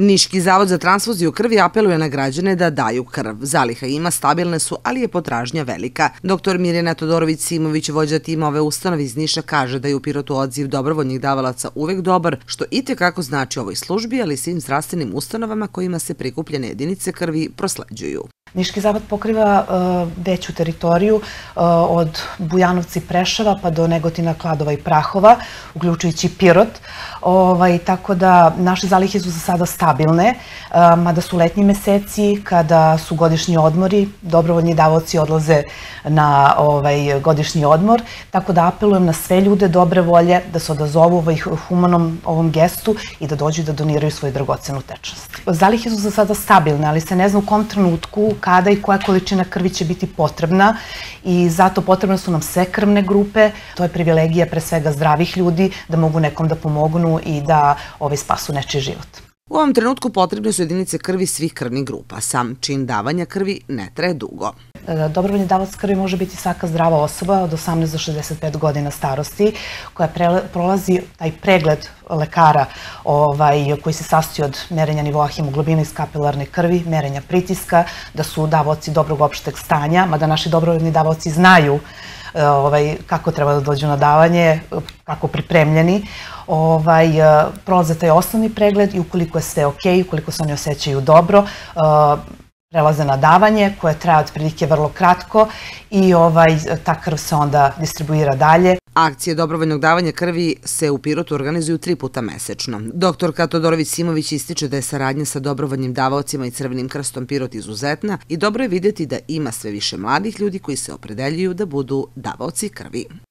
Niški zavod za transfuziju krvi apeluje na građane da daju krv. Zaliha ima, stabilne su, ali je potražnja velika. Doktor Mirjana Todorović-Simović, vođa tima ove ustanove iz Niša, kaže da je u Pirotu odziv dobrovoljnih davalaca uvek dobar, što i tekako znači ovoj službi, ali svim zdravstvenim ustanovama kojima se prikupljene jedinice krvi prosleđuju. Niški zapad pokriva e, veću teritoriju e, od Bujanovci Preševa pa do Negotina, Kladova i Prahova, uključujući Pirot. Ovaj, tako da naše zalihe su za sada stabilne, e, mada su letnji meseci kada su godišnji odmori, dobrovoljni davoci odlaze na ovaj, godišnji odmor, tako da apelujem na sve ljude dobre volje da se odazovu humanom ovom gestu i da dođu i da doniraju svoju dragocenu tečnost. Zalihe su za sada stabilne, ali se ne zna u kom trenutku kada i koja količina krvi će biti potrebna i zato potrebne su nam sve krvne grupe. To je privilegija pre svega zdravih ljudi da mogu nekom da pomognu i da ovaj, spasu nečiji život. U ovom trenutku potrebne su jedinice krvi svih krvnih grupa. Sam čin davanja krvi ne traje dugo. E, dobrovoljni davac krvi može biti svaka zdrava osoba od 18 do 65 godina starosti koja prolazi taj pregled lekara ovaj, koji se sastoji od merenja nivoa hemoglobina iz kapilarne krvi, merenja pritiska, da su davoci dobrog opšteg stanja, mada naši dobrovoljni davoci znaju e, ovaj, kako treba da dođu na davanje, kako pripremljeni. Ovaj, e, prolaze taj osnovni pregled i ukoliko je sve ok, ukoliko se oni osjećaju dobro, e, prelaze na davanje koje traje otprilike vrlo kratko i ovaj, ta krv se onda distribuira dalje. Akcije dobrovoljnog davanja krvi se u Pirotu organizuju tri puta mesečno. Dr. Katodorović Simović ističe da je saradnja sa dobrovoljnim davaocima i Crvenim krstom Pirot izuzetna i dobro je videti da ima sve više mladih ljudi koji se opredeljuju da budu davaoci krvi.